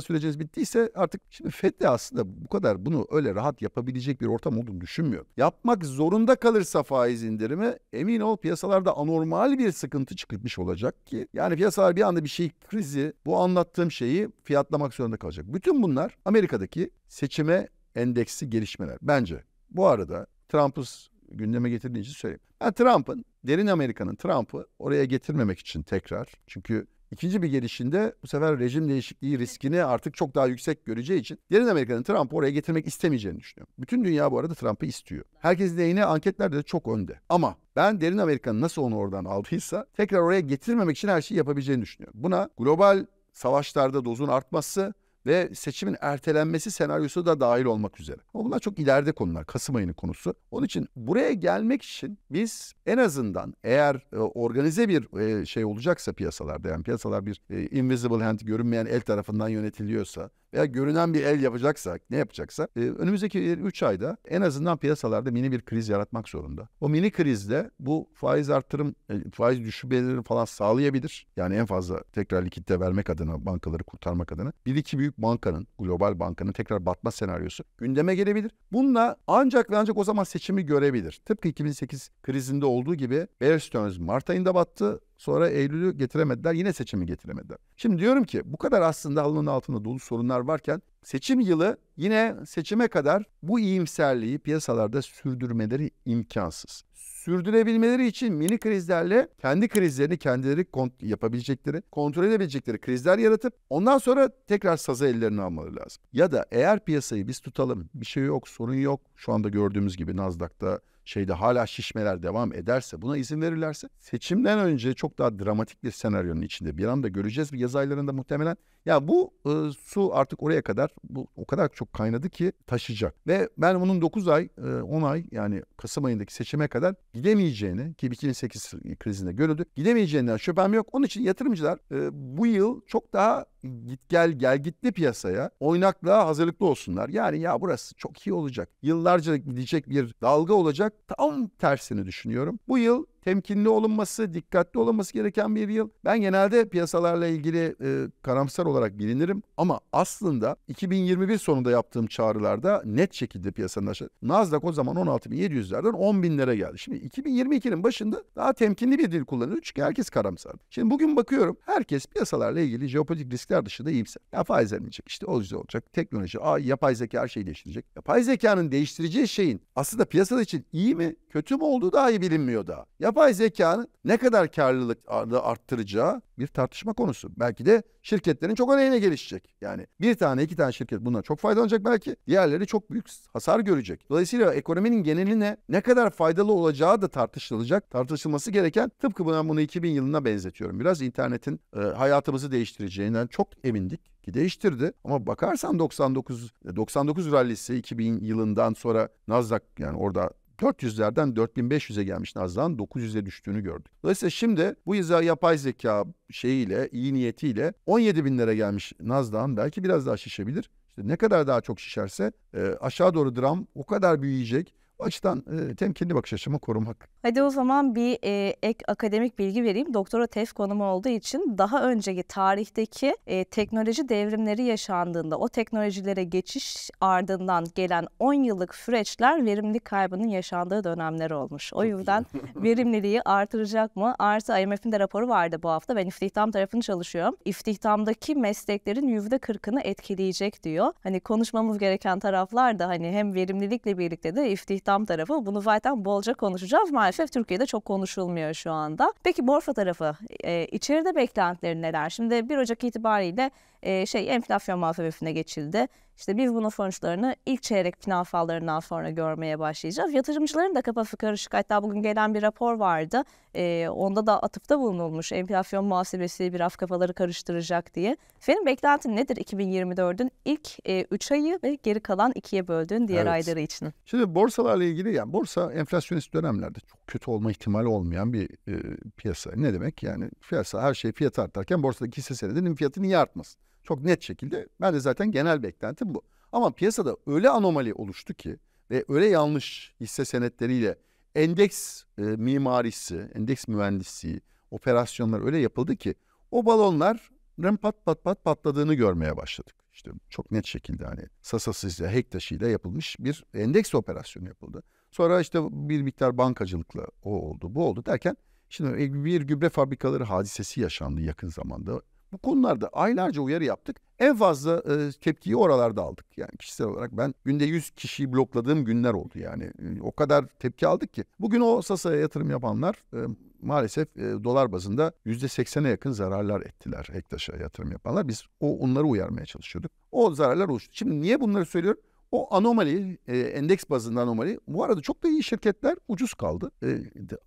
süreciniz bittiyse artık şimdi FED de aslında bu kadar bunu öyle rahat yapabilecek bir ortam olduğunu düşünmüyor. Yapmak zorunda kalırsa faiz indirimi emin ol piyasalar piyasalarda anormal bir sıkıntı çıkmış olacak ki yani piyasalar bir anda bir şey krizi bu anlattığım şeyi fiyatlamak zorunda kalacak. Bütün bunlar Amerika'daki seçime endeksi gelişmeler bence. Bu arada Trump'ı gündeme getirdiği söyleyeyim. ben Trump'ın derin Amerika'nın Trump'ı oraya getirmemek için tekrar çünkü İkinci bir gelişinde bu sefer rejim değişikliği riskini artık çok daha yüksek göreceği için derin Amerika'nın Trump'ı oraya getirmek istemeyeceğini düşünüyorum. Bütün dünya bu arada Trump'ı istiyor. Herkes lehine anketlerde de çok önde. Ama ben derin Amerika'nın nasıl onu oradan aldıysa tekrar oraya getirmemek için her şeyi yapabileceğini düşünüyorum. Buna global savaşlarda dozun artması, ve seçimin ertelenmesi senaryosu da dahil olmak üzere. bunlar çok ileride konular. Kasım ayının konusu. Onun için buraya gelmek için biz en azından eğer e, organize bir e, şey olacaksa piyasalarda yani piyasalar bir e, invisible hand görünmeyen el tarafından yönetiliyorsa veya görünen bir el yapacaksa, ne yapacaksa e, önümüzdeki 3 e, ayda en azından piyasalarda mini bir kriz yaratmak zorunda. O mini krizde bu faiz artırım, e, faiz düşüşlerini falan sağlayabilir. Yani en fazla tekrar likidite vermek adına, bankaları kurtarmak adına bir iki büyük bankanın, global bankanın tekrar batma senaryosu gündeme gelebilir. Bununla ancak ve ancak o zaman seçimi görebilir. Tıpkı 2008 krizinde olduğu gibi Bear Stearns Mart ayında battı. Sonra Eylül'ü getiremediler. Yine seçimi getiremediler. Şimdi diyorum ki bu kadar aslında alnının altında dolu sorunlar varken seçim yılı yine seçime kadar bu iyimserliği piyasalarda sürdürmeleri imkansız. Sürdürebilmeleri için mini krizlerle kendi krizlerini kendileri kont- yapabilecekleri, kontrol edebilecekleri krizler yaratıp ondan sonra tekrar saza ellerini almaları lazım. Ya da eğer piyasayı biz tutalım, bir şey yok, sorun yok. Şu anda gördüğümüz gibi Nasdaq'ta şeyde hala şişmeler devam ederse buna izin verirlerse seçimden önce çok daha dramatik bir senaryonun içinde bir anda göreceğiz. Yaz aylarında muhtemelen ya bu e, su artık oraya kadar bu o kadar çok kaynadı ki taşıyacak. Ve ben bunun 9 ay, e, 10 ay yani Kasım ayındaki seçime kadar gidemeyeceğini ki 2008 krizinde görüldü. Gidemeyeceğinden şüphem yok. Onun için yatırımcılar e, bu yıl çok daha git gel gel gitli piyasaya oynaklığa hazırlıklı olsunlar. Yani ya burası çok iyi olacak. Yıllarca gidecek bir dalga olacak. Tam tersini düşünüyorum. Bu yıl temkinli olunması, dikkatli olunması gereken bir yıl. Ben genelde piyasalarla ilgili e, karamsar olarak bilinirim ama aslında 2021 sonunda yaptığım çağrılarda net şekilde piyasanın aşağı Nasdaq o zaman 16.700'lerden 10.000'lere geldi. Şimdi 2022'nin başında daha temkinli bir dil kullanılıyor çünkü herkes karamsar. Şimdi bugün bakıyorum herkes piyasalarla ilgili jeopolitik riskler dışında iyimser. Ya faiz ermeyecek işte o yüzden olacak. Teknoloji, a, yapay zeka her şeyi değiştirecek. Yapay zekanın değiştireceği şeyin aslında piyasa için iyi mi kötü mü olduğu daha iyi bilinmiyor daha. Ya yapay zekanın ne kadar karlılık arttıracağı bir tartışma konusu. Belki de şirketlerin çok aleyhine gelişecek. Yani bir tane iki tane şirket bundan çok faydalanacak belki. Diğerleri çok büyük hasar görecek. Dolayısıyla ekonominin geneline ne kadar faydalı olacağı da tartışılacak. Tartışılması gereken tıpkı buna bunu 2000 yılına benzetiyorum. Biraz internetin e, hayatımızı değiştireceğinden çok emindik ki değiştirdi. Ama bakarsan 99 99 rallisi 2000 yılından sonra Nasdaq yani orada 400'lerden 4500'e gelmiş Nazlıhan 900'e düştüğünü gördük. Dolayısıyla şimdi bu izah yapay zeka şeyiyle, iyi niyetiyle 17 binlere gelmiş Nazlıhan belki biraz daha şişebilir. İşte ne kadar daha çok şişerse e, aşağı doğru dram o kadar büyüyecek. O açıdan e, temkinli bakış açımı korumak Hadi o zaman bir e, ek akademik bilgi vereyim. Doktora tez konumu olduğu için daha önceki tarihteki e, teknoloji devrimleri yaşandığında o teknolojilere geçiş ardından gelen 10 yıllık süreçler verimlilik kaybının yaşandığı dönemler olmuş. O yüzden verimliliği artıracak mı? Artı IMF'in de raporu vardı bu hafta. Ben istihdam tarafını çalışıyorum. İstihdamdaki mesleklerin %40'ını etkileyecek diyor. Hani konuşmamız gereken taraflar da hani hem verimlilikle birlikte de istihdam tarafı. Bunu zaten bolca konuşacağız maalesef maalesef Türkiye'de çok konuşulmuyor şu anda. Peki borsa tarafı e, içeride beklentileri neler? Şimdi 1 Ocak itibariyle e, şey enflasyon muhasebesine geçildi. İşte biz bunun sonuçlarını ilk çeyrek finansallarından sonra görmeye başlayacağız. Yatırımcıların da kafası karışık. Hatta bugün gelen bir rapor vardı. Ee, onda da atıfta bulunulmuş. Enflasyon muhasebesi biraz kafaları karıştıracak diye. Senin beklentin nedir 2024'ün ilk 3 e, ayı ve geri kalan ikiye böldüğün diğer evet. ayları için? Şimdi borsalarla ilgili yani borsa enflasyonist dönemlerde çok kötü olma ihtimali olmayan bir e, piyasa. Ne demek? Yani piyasa her şey fiyat artarken borsadaki hisse senedinin fiyatı niye artmasın? Çok net şekilde ben de zaten genel beklentim bu. Ama piyasada öyle anomali oluştu ki ve öyle yanlış hisse senetleriyle endeks e, mimarisi, endeks mühendisliği, operasyonlar öyle yapıldı ki o balonların pat pat pat patladığını görmeye başladık. İşte çok net şekilde hani Sasasızla, Hektaş'ıyla yapılmış bir endeks operasyonu yapıldı. Sonra işte bir miktar bankacılıkla o oldu, bu oldu derken şimdi bir gübre fabrikaları hadisesi yaşandı yakın zamanda. Bu konularda aylarca uyarı yaptık. En fazla e, tepkiyi oralarda aldık. Yani kişisel olarak ben günde 100 kişiyi blokladığım günler oldu yani. E, o kadar tepki aldık ki. Bugün o Sasa'ya yatırım yapanlar e, maalesef e, dolar bazında %80'e yakın zararlar ettiler Ektaşa yatırım yapanlar. Biz o onları uyarmaya çalışıyorduk. O zararlar oluştu. Şimdi niye bunları söylüyorum? O anomali, e, endeks bazında anomali. Bu arada çok da iyi şirketler ucuz kaldı. E,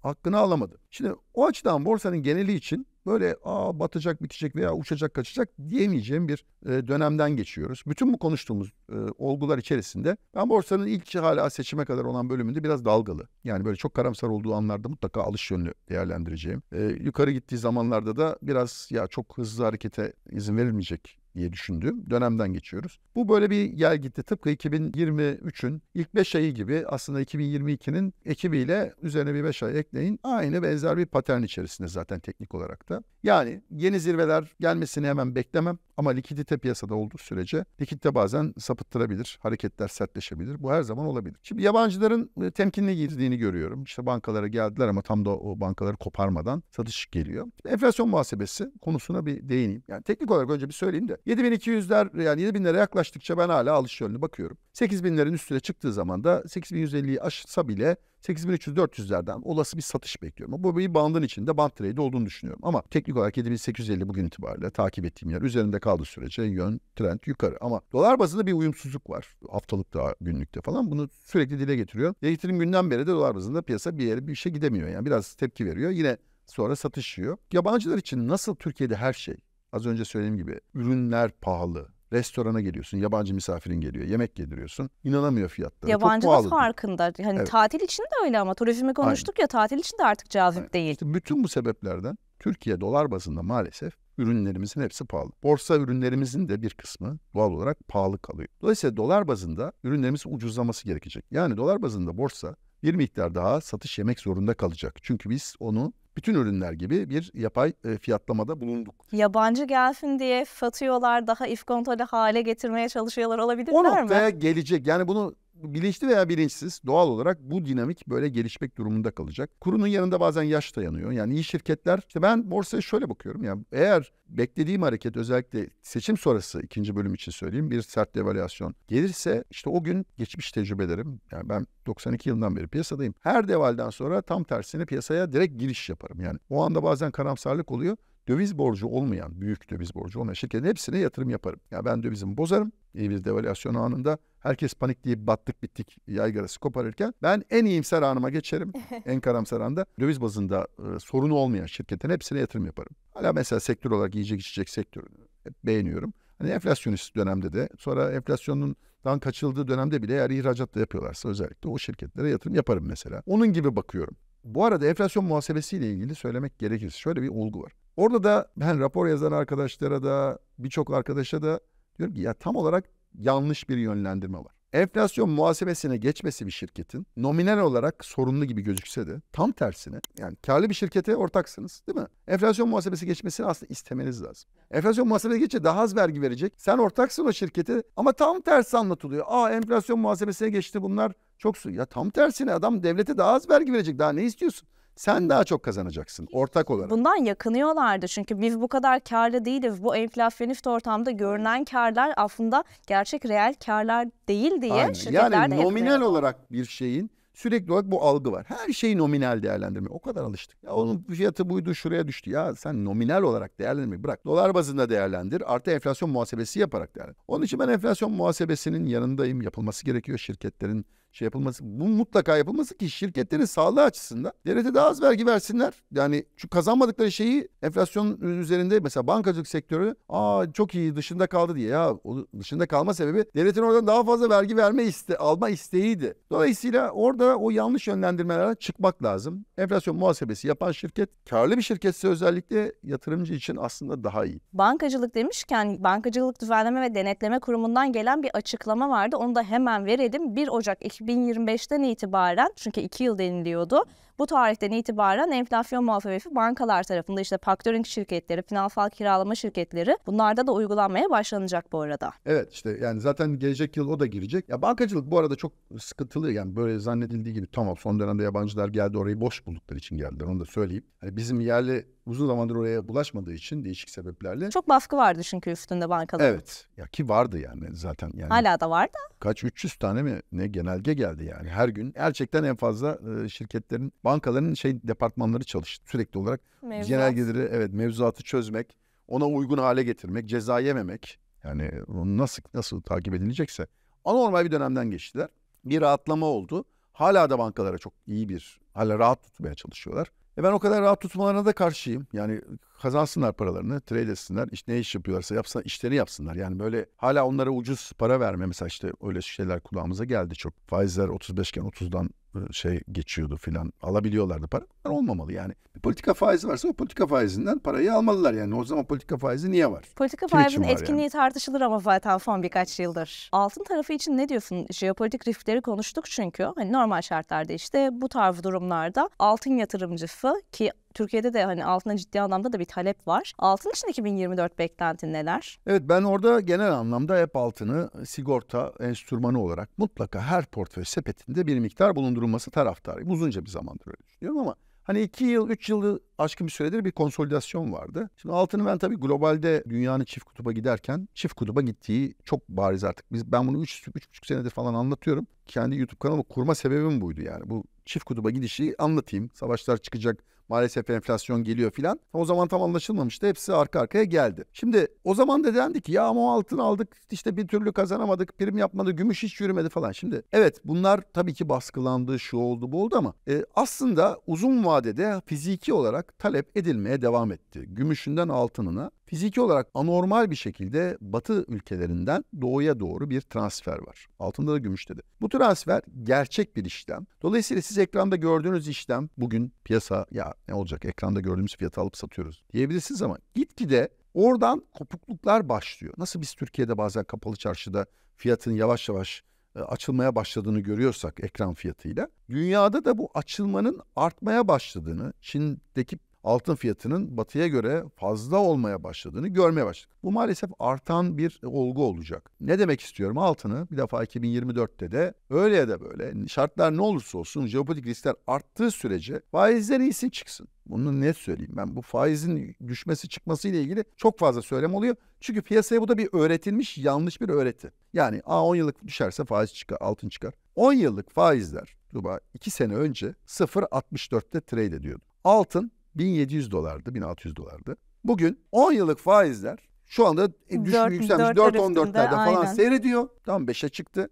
hakkını alamadı. Şimdi o açıdan borsanın geneli için böyle aa batacak bitecek veya uçacak kaçacak diyemeyeceğim bir e, dönemden geçiyoruz. Bütün bu konuştuğumuz e, olgular içerisinde ben borsanın ilk hala seçime kadar olan bölümünde biraz dalgalı. Yani böyle çok karamsar olduğu anlarda mutlaka alış yönlü değerlendireceğim. E, yukarı gittiği zamanlarda da biraz ya çok hızlı harekete izin verilmeyecek diye düşündüğüm dönemden geçiyoruz. Bu böyle bir gel gitti. Tıpkı 2023'ün ilk 5 ayı gibi aslında 2022'nin ekibiyle üzerine bir 5 ay ekleyin. Aynı benzer bir patern içerisinde zaten teknik olarak da. Yani yeni zirveler gelmesini hemen beklemem ama likidite piyasada olduğu sürece likidite bazen sapıttırabilir. Hareketler sertleşebilir. Bu her zaman olabilir. Şimdi yabancıların e, temkinli girdiğini görüyorum. İşte bankalara geldiler ama tam da o bankaları koparmadan satış geliyor. Enflasyon muhasebesi konusuna bir değineyim. Yani teknik olarak önce bir söyleyeyim de 7200'ler yani 7000'lere yaklaştıkça ben hala alış yönlü bakıyorum. 8000'lerin üstüne çıktığı zaman da 8150'yi aşsa bile 8300-400'lerden olası bir satış bekliyorum. Bu bir bandın içinde band trade olduğunu düşünüyorum. Ama teknik olarak 7850 bugün itibariyle takip ettiğim yer üzerinde kaldığı sürece yön, trend yukarı. Ama dolar bazında bir uyumsuzluk var. Haftalıkta, günlükte falan bunu sürekli dile getiriyor. Yayıtırım günden beri de dolar bazında piyasa bir yere bir işe gidemiyor. Yani biraz tepki veriyor. Yine sonra satışıyor. Yabancılar için nasıl Türkiye'de her şey Az önce söylediğim gibi ürünler pahalı. Restorana geliyorsun, yabancı misafirin geliyor, yemek yediriyorsun. İnanamıyor fiyatları. Yabancı da farkında. Hani evet. tatil için de öyle ama turizmi konuştuk Aynen. ya tatil için de artık cazip Aynen. değil. İşte bütün bu sebeplerden Türkiye dolar bazında maalesef ürünlerimizin hepsi pahalı. Borsa ürünlerimizin de bir kısmı doğal olarak pahalı kalıyor. Dolayısıyla dolar bazında ürünlerimiz ucuzlaması gerekecek. Yani dolar bazında borsa bir miktar daha satış yemek zorunda kalacak. Çünkü biz onu bütün ürünler gibi bir yapay e, fiyatlamada bulunduk. Yabancı gelsin diye fatıyorlar daha if ifkontrolü hale getirmeye çalışıyorlar olabilirler mi? O noktaya mi? gelecek. Yani bunu bilinçli veya bilinçsiz doğal olarak bu dinamik böyle gelişmek durumunda kalacak. Kurunun yanında bazen yaş dayanıyor. Yani iyi şirketler işte ben borsaya şöyle bakıyorum. Yani eğer beklediğim hareket özellikle seçim sonrası ikinci bölüm için söyleyeyim bir sert devalüasyon gelirse işte o gün geçmiş tecrübelerim yani ben 92 yılından beri piyasadayım. Her devalden sonra tam tersine piyasaya direkt giriş yaparım. Yani o anda bazen karamsarlık oluyor döviz borcu olmayan, büyük döviz borcu olmayan şirketlerin hepsine yatırım yaparım. Ya yani ben dövizimi bozarım iyi bir devalüasyon anında Herkes panikleyip battık bittik yaygarası koparırken ben en iyimser anıma geçerim. en karamsar anda döviz bazında e, sorunu olmayan şirketin hepsine yatırım yaparım. Hala mesela sektör olarak yiyecek içecek sektörünü beğeniyorum. Hani enflasyonist dönemde de sonra enflasyonun dan kaçıldığı dönemde bile eğer ihracat da yapıyorlarsa özellikle o şirketlere yatırım yaparım mesela. Onun gibi bakıyorum. Bu arada enflasyon muhasebesiyle ilgili söylemek gerekirse şöyle bir olgu var. Orada da ben rapor yazan arkadaşlara da birçok arkadaşa da diyorum ki ya tam olarak yanlış bir yönlendirme var. Enflasyon muhasebesine geçmesi bir şirketin nominal olarak sorunlu gibi gözükse de tam tersine yani karlı bir şirkete ortaksınız değil mi? Enflasyon muhasebesi geçmesini aslında istemeniz lazım. Enflasyon muhasebesi geçince daha az vergi verecek. Sen ortaksın o şirkete ama tam tersi anlatılıyor. Aa enflasyon muhasebesine geçti bunlar çok su. Ya tam tersine adam devlete daha az vergi verecek. Daha ne istiyorsun? Sen daha çok kazanacaksın ortak olarak. Bundan yakınıyorlardı çünkü biz bu kadar karlı değiliz. Bu enflasyonist ortamda görünen karlar aslında gerçek reel karlar değil diye Aynen. şirketler yani de nominal olarak bir şeyin sürekli olarak bu algı var. Her şeyi nominal değerlendirme. O kadar alıştık. Ya onun fiyatı buydu şuraya düştü. Ya sen nominal olarak değerlendirme bırak. Dolar bazında değerlendir. Artı enflasyon muhasebesi yaparak değerlendir. Onun için ben enflasyon muhasebesinin yanındayım. Yapılması gerekiyor şirketlerin şey yapılması. Bu mutlaka yapılması ki şirketlerin sağlığı açısından devlete daha az vergi versinler. Yani şu kazanmadıkları şeyi enflasyon üzerinde mesela bankacılık sektörü aa çok iyi dışında kaldı diye. Ya o dışında kalma sebebi devletin oradan daha fazla vergi verme iste alma isteğiydi. Dolayısıyla orada o yanlış yönlendirmelerden çıkmak lazım. Enflasyon muhasebesi yapan şirket karlı bir şirketse özellikle yatırımcı için aslında daha iyi. Bankacılık demişken Bankacılık Düzenleme ve Denetleme Kurumu'ndan gelen bir açıklama vardı. Onu da hemen verelim. 1 Ocak 2000 2025'ten itibaren çünkü 2 yıl deniliyordu. Bu tarihten itibaren enflasyon muhasebefi bankalar tarafında işte faktöring şirketleri, finansal kiralama şirketleri bunlarda da uygulanmaya başlanacak bu arada. Evet işte yani zaten gelecek yıl o da girecek. Ya bankacılık bu arada çok sıkıntılı yani böyle zannedildiği gibi tamam son dönemde yabancılar geldi orayı boş buldukları için geldiler onu da söyleyeyim. Hani bizim yerli uzun zamandır oraya bulaşmadığı için değişik sebeplerle. Çok baskı vardı çünkü üstünde bankalar. Evet. Ya ki vardı yani zaten. Yani Hala da vardı. Kaç 300 tane mi ne genelge geldi yani her gün. Gerçekten en fazla e, şirketlerin, bankaların şey departmanları çalıştı sürekli olarak. Mevzuat. Genelgeleri evet mevzuatı çözmek, ona uygun hale getirmek, ceza yememek. Yani onu nasıl nasıl takip edilecekse. Anormal bir dönemden geçtiler. Bir rahatlama oldu. Hala da bankalara çok iyi bir, hala rahat tutmaya çalışıyorlar. E ben o kadar rahat tutmalarına da karşıyım. Yani kazansınlar paralarını, trade etsinler, işte ne iş yapıyorlarsa yapsın, işleri yapsınlar. Yani böyle hala onlara ucuz para verme mesela işte öyle şeyler kulağımıza geldi çok. Faizler 35 iken 30'dan e, şey geçiyordu filan alabiliyorlardı para. Bunlar olmamalı yani. Bir politika faizi varsa o politika faizinden parayı almalılar yani. O zaman politika faizi niye var? Politika Kim faizinin etkinliği yani? tartışılır ama zaten son birkaç yıldır. Altın tarafı için ne diyorsun? Jeopolitik riftleri konuştuk çünkü. Hani normal şartlarda işte bu tarz durumlarda altın yatırımcısı ki Türkiye'de de hani altına ciddi anlamda da bir talep var. Altın için 2024 beklentin neler? Evet ben orada genel anlamda hep altını sigorta enstrümanı olarak mutlaka her portföy sepetinde bir miktar bulundurulması taraftarıyım. Uzunca bir zamandır öyle düşünüyorum ama Hani iki yıl, üç yılı aşkın bir süredir bir konsolidasyon vardı. Şimdi altını ben tabii globalde dünyanın çift kutuba giderken çift kutuba gittiği çok bariz artık. Biz, ben bunu üç, üç buçuk senedir falan anlatıyorum. Kendi YouTube kanalımı kurma sebebim buydu yani. Bu çift kutuba gidişi anlatayım. Savaşlar çıkacak, Maalesef enflasyon geliyor filan. O zaman tam anlaşılmamıştı. Hepsi arka arkaya geldi. Şimdi o zaman da dendi ki ya ama o altın aldık işte bir türlü kazanamadık. Prim yapmadı. Gümüş hiç yürümedi falan. Şimdi evet bunlar tabii ki baskılandı. Şu oldu bu oldu ama e, aslında uzun vadede fiziki olarak talep edilmeye devam etti. Gümüşünden altınına Fiziki olarak anormal bir şekilde batı ülkelerinden doğuya doğru bir transfer var. Altında da gümüşte de. Bu transfer gerçek bir işlem. Dolayısıyla siz ekranda gördüğünüz işlem bugün piyasa ya ne olacak ekranda gördüğümüz fiyatı alıp satıyoruz diyebilirsiniz ama gitgide oradan kopukluklar başlıyor. Nasıl biz Türkiye'de bazen kapalı çarşıda fiyatın yavaş yavaş e, açılmaya başladığını görüyorsak ekran fiyatıyla dünyada da bu açılmanın artmaya başladığını Çin'deki altın fiyatının batıya göre fazla olmaya başladığını görmeye başladık. Bu maalesef artan bir olgu olacak. Ne demek istiyorum? Altını bir defa 2024'te de öyle ya da böyle şartlar ne olursa olsun jeopolitik riskler arttığı sürece faizler iyisi çıksın. Bunu net söyleyeyim ben. Bu faizin düşmesi çıkması ile ilgili çok fazla söylem oluyor. Çünkü piyasaya bu da bir öğretilmiş yanlış bir öğreti. Yani a 10 yıllık düşerse faiz çıkar, altın çıkar. 10 yıllık faizler Duba 2 sene önce 0.64'te trade ediyordu. Altın 1700 dolardı, 1600 dolardı. Bugün 10 yıllık faizler şu anda e, düşün yükselmiş 4.14'lerde falan aynen. seyrediyor. Tam 5'e çıktı.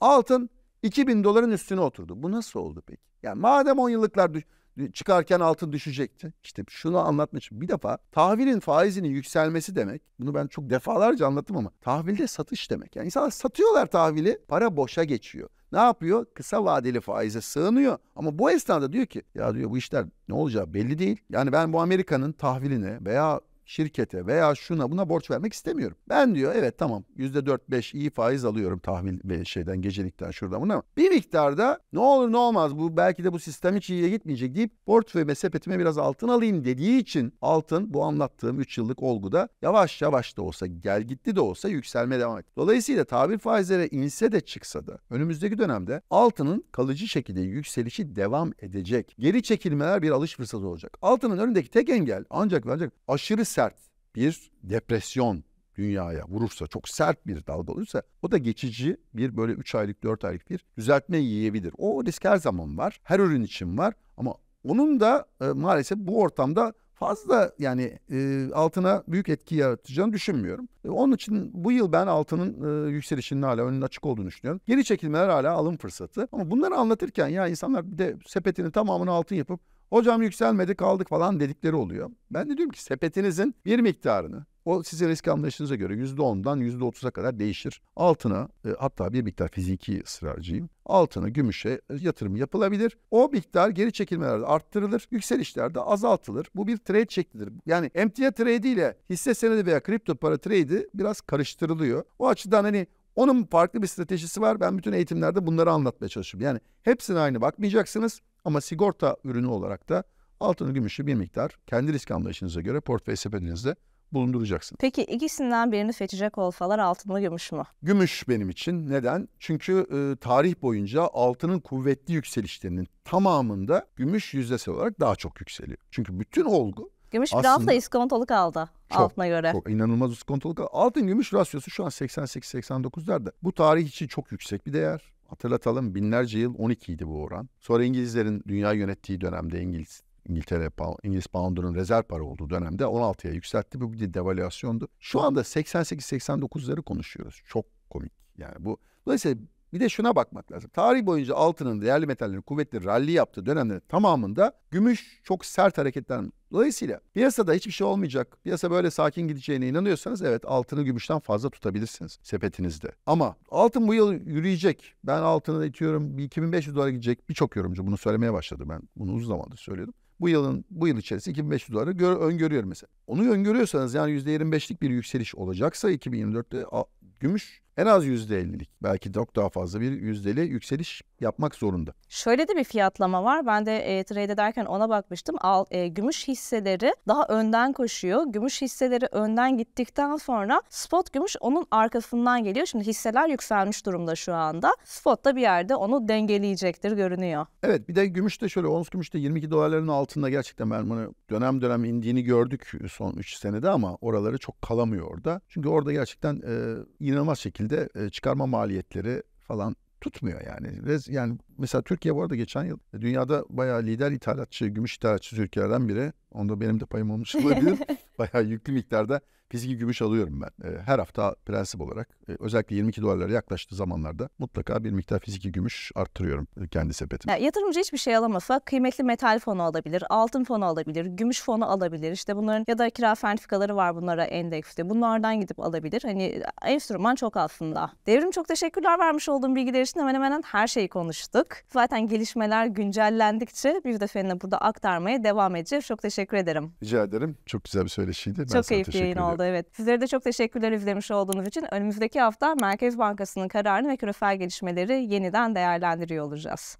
Altın 2000 doların üstüne oturdu. Bu nasıl oldu peki? Yani madem 10 yıllıklar düş- çıkarken altın düşecekti. İşte şunu anlatmış bir defa tahvilin faizinin yükselmesi demek. Bunu ben çok defalarca anlattım ama tahvilde satış demek. Yani insanlar satıyorlar tahvili para boşa geçiyor ne yapıyor? Kısa vadeli faize sığınıyor. Ama bu esnada diyor ki ya diyor bu işler ne olacağı belli değil. Yani ben bu Amerika'nın tahvilini veya şirkete veya şuna buna borç vermek istemiyorum. Ben diyor evet tamam yüzde dört beş iyi faiz alıyorum tahvil ve şeyden gecelikten şuradan buna ama bir miktarda ne olur ne olmaz bu belki de bu sistem hiç iyiye gitmeyecek deyip portföyüme sepetime biraz altın alayım dediği için altın bu anlattığım üç yıllık olguda yavaş yavaş da olsa gel gitti de olsa yükselmeye devam etti. Dolayısıyla tabir faizlere inse de çıksa da önümüzdeki dönemde altının kalıcı şekilde yükselişi devam edecek. Geri çekilmeler bir alış fırsatı olacak. Altının önündeki tek engel ancak ve ancak aşırı sert sert bir depresyon dünyaya vurursa, çok sert bir dalga olursa o da geçici bir böyle 3 aylık 4 aylık bir düzeltme yiyebilir. O risk her zaman var. Her ürün için var ama onun da e, maalesef bu ortamda fazla yani e, altına büyük etki yaratacağını düşünmüyorum. E, onun için bu yıl ben altının e, yükselişinin hala önünün açık olduğunu düşünüyorum. Geri çekilmeler hala alım fırsatı. Ama bunları anlatırken ya insanlar bir de sepetinin tamamını altın yapıp Hocam yükselmedi kaldık falan dedikleri oluyor. Ben de diyorum ki sepetinizin bir miktarını o sizin risk anlayışınıza göre %10'dan %30'a kadar değişir. Altına e, hatta bir miktar fiziki ısrarcıyım. Altına, gümüşe e, yatırım yapılabilir. O miktar geri çekilmelerde arttırılır. Yükselişlerde azaltılır. Bu bir trade şeklidir. Yani emtia trade ile hisse senedi veya kripto para trade'i biraz karıştırılıyor. O açıdan hani onun farklı bir stratejisi var. Ben bütün eğitimlerde bunları anlatmaya çalışıyorum. Yani hepsine aynı bakmayacaksınız. Ama sigorta ürünü olarak da altını, gümüşü bir miktar kendi risk anlayışınıza göre portföy sepetinizde bulunduracaksın. Peki ikisinden birini seçecek olsalar altın mı gümüş mü? Gümüş benim için. Neden? Çünkü e, tarih boyunca altının kuvvetli yükselişlerinin tamamında gümüş yüzdesel olarak daha çok yükseliyor. Çünkü bütün olgu Gümüş aslında, biraz da iskontoluk aldı çok, altına göre. Çok inanılmaz iskontoluk aldı. Altın gümüş rasyosu şu an 88-89'larda. Bu tarih için çok yüksek bir değer. Hatırlatalım binlerce yıl 12 idi bu oran. Sonra İngilizlerin dünya yönettiği dönemde İngiliz İngiltere İngiliz Pound'un rezerv para olduğu dönemde 16'ya yükseltti. Bu bir devalüasyondu. Şu anda 88-89'ları konuşuyoruz. Çok komik. Yani bu dolayısıyla bir de şuna bakmak lazım. Tarih boyunca altının değerli metallerin kuvvetli rally yaptığı dönemlerin tamamında gümüş çok sert hareketler. Dolayısıyla piyasada hiçbir şey olmayacak. Piyasa böyle sakin gideceğine inanıyorsanız evet altını gümüşten fazla tutabilirsiniz sepetinizde. Ama altın bu yıl yürüyecek. Ben altını itiyorum 2500 dolara gidecek. Birçok yorumcu bunu söylemeye başladı. Ben bunu uzun zamandır söylüyordum bu yılın bu yıl içerisinde 2500 doları gör, öngörüyorum mesela. Onu öngörüyorsanız yani %25'lik bir yükseliş olacaksa 2024'te a, gümüş en az %50'lik belki çok daha fazla bir yüzdeli yükseliş yapmak zorunda. Şöyle de bir fiyatlama var. Ben de e, trade ederken ona bakmıştım. Al, e, gümüş hisseleri daha önden koşuyor. Gümüş hisseleri önden gittikten sonra spot gümüş onun arkasından geliyor. Şimdi hisseler yükselmiş durumda şu anda. Spot da bir yerde onu dengeleyecektir görünüyor. Evet bir de gümüş de şöyle ons gümüş de 22 dolarların altında gerçekten ben bunu dönem dönem indiğini gördük son 3 senede ama oraları çok kalamıyor orada. Çünkü orada gerçekten e, inanılmaz şekilde şekilde e, çıkarma maliyetleri falan tutmuyor yani. Rez, yani mesela Türkiye bu arada geçen yıl e, dünyada bayağı lider ithalatçı, gümüş ithalatçı ülkelerden biri. Onda benim de payım olmuş olabilir. Bayağı yüklü miktarda fiziki gümüş alıyorum ben. E, her hafta prensip olarak e, özellikle 22 dolarlara yaklaştığı zamanlarda mutlaka bir miktar fiziki gümüş arttırıyorum e, kendi sepetim. Yani yatırımcı hiçbir şey alamasa kıymetli metal fonu alabilir, altın fonu alabilir, gümüş fonu alabilir. İşte bunların ya da kira sertifikaları var bunlara endekste. Bunlardan gidip alabilir. Hani e, enstrüman çok aslında. Devrim çok teşekkürler vermiş olduğum bilgiler için hemen hemen her şeyi konuştuk. Zaten gelişmeler güncellendikçe bir de burada aktarmaya devam edeceğiz. Çok teşekkür teşekkür ederim. Rica ederim. Çok güzel bir söyleşiydi. çok keyifli yayın ederim. oldu evet. Sizlere de çok teşekkürler izlemiş olduğunuz için. Önümüzdeki hafta Merkez Bankası'nın kararını ve küresel gelişmeleri yeniden değerlendiriyor olacağız.